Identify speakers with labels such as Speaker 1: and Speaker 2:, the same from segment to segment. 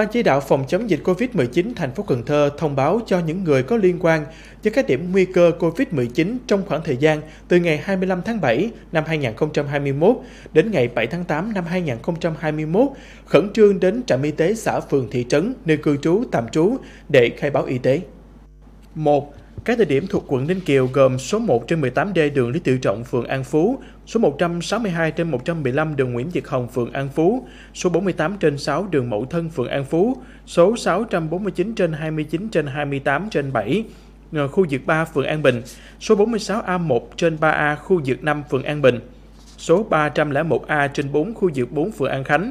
Speaker 1: Ban chỉ đạo phòng chống dịch COVID-19 thành phố Cần Thơ thông báo cho những người có liên quan với các điểm nguy cơ COVID-19 trong khoảng thời gian từ ngày 25 tháng 7 năm 2021 đến ngày 7 tháng 8 năm 2021 khẩn trương đến trạm y tế xã phường thị trấn nơi cư trú tạm trú để khai báo y tế. 1. Các địa điểm thuộc quận Ninh Kiều gồm số 1 trên 18D đường Lý Tự Trọng, phường An Phú, số 162 trên 115 đường Nguyễn Diệt Hồng, phường An Phú, số 48 trên 6 đường Mậu Thân, phường An Phú, số 649 trên 29 trên 28 trên 7, ờ, khu vực 3, phường An Bình, số 46A1 trên 3A, khu vực 5, phường An Bình, số 301A trên 4, khu vực 4, phường An Khánh,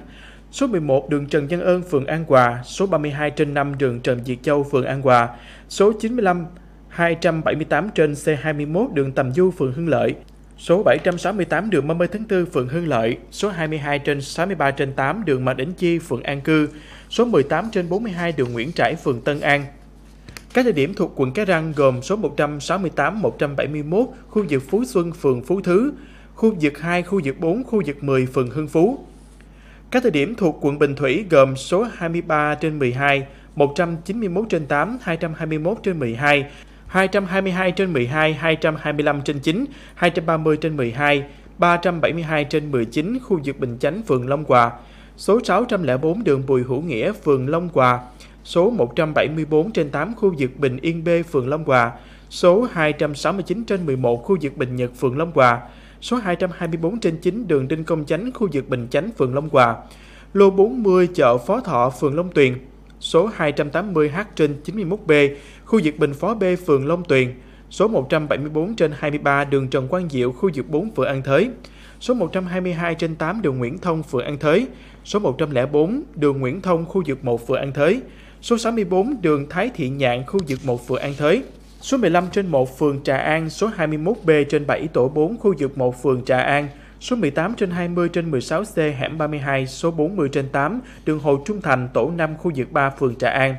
Speaker 1: Số 11 đường Trần Văn Ơn, phường An Hòa, số 32 trên 5 đường Trần Diệt Châu, phường An Hòa, số 95 278 trên C21 đường Tầm Du, phường Hưng Lợi, số 768 đường 30 tháng 4 phường Hưng Lợi, số 22 trên 63 trên 8 đường Mạc Đỉnh Chi phường An Cư, số 18 trên 42 đường Nguyễn Trãi phường Tân An. Các địa điểm thuộc quận Cái Răng gồm số 168, 171, khu vực Phú Xuân phường Phú Thứ, khu vực 2, khu vực 4, khu vực 10 phường Hưng Phú. Các địa điểm thuộc quận Bình Thủy gồm số 23 trên 12, 191 trên 8, 221 trên 12, 222 trên 12, 225 trên 9, 230 trên 12, 372 trên 19 khu vực Bình Chánh, phường Long Hòa, số 604 đường Bùi Hữu Nghĩa, phường Long Hòa, số 174 trên 8 khu vực Bình Yên B, phường Long Hòa, số 269 trên 11 khu vực Bình Nhật, phường Long Hòa, số 224 trên 9 đường Đinh Công Chánh, khu vực Bình Chánh, phường Long Hòa, lô 40 chợ Phó Thọ, phường Long Tuyền, số 280H trên 91B, khu vực Bình Phó B, phường Long Tuyền, số 174 trên 23 đường Trần Quang Diệu, khu vực 4, phường An Thới, số 122 trên 8 đường Nguyễn Thông, phường An Thới, số 104 đường Nguyễn Thông, khu vực 1, phường An Thới, số 64 đường Thái Thiện Nhạn, khu vực 1, phường An Thới, số 15 trên 1 phường Trà An, số 21B trên 7 tổ 4 khu vực 1 phường Trà An, số 18 trên 20 trên 16C hẻm 32, số 40 trên 8, đường Hồ Trung Thành, tổ 5, khu vực 3, phường Trà An.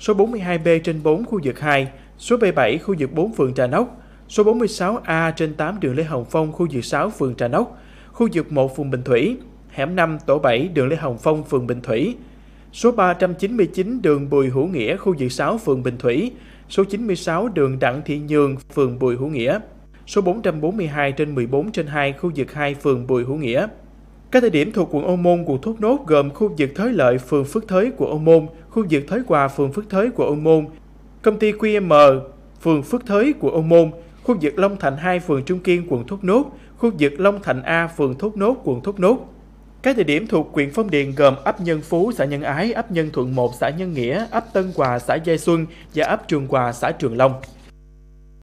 Speaker 1: Số 42B trên 4, khu vực 2, số B7, khu vực 4, phường Trà Nóc. Số 46A trên 8, đường Lê Hồng Phong, khu vực 6, phường Trà Nóc. Khu vực 1, phường Bình Thủy, hẻm 5, tổ 7, đường Lê Hồng Phong, phường Bình Thủy. Số 399 đường Bùi Hữu Nghĩa, khu vực 6, phường Bình Thủy. Số 96 đường Đặng Thị Nhường, phường Bùi Hữu Nghĩa số 442 trên 14 trên 2 khu vực 2 phường Bùi Hữu Nghĩa. Các địa điểm thuộc quận Ô Môn, quận Thốt Nốt gồm khu vực Thới Lợi, phường Phước Thới của Ô Môn, khu vực Thới Hòa, phường Phước Thới của Ô Môn, công ty QM, phường Phước Thới của Ô Môn, khu vực Long Thành 2, phường Trung Kiên, quận Thốt Nốt, khu vực Long Thành A, phường Thốt Nốt, quận Thốt Nốt. Các địa điểm thuộc huyện Phong Điền gồm ấp Nhân Phú, xã Nhân Ái, ấp Nhân Thuận 1, xã Nhân Nghĩa, ấp Tân Hòa, xã Giai Xuân và ấp Trường Hòa, xã Trường Long.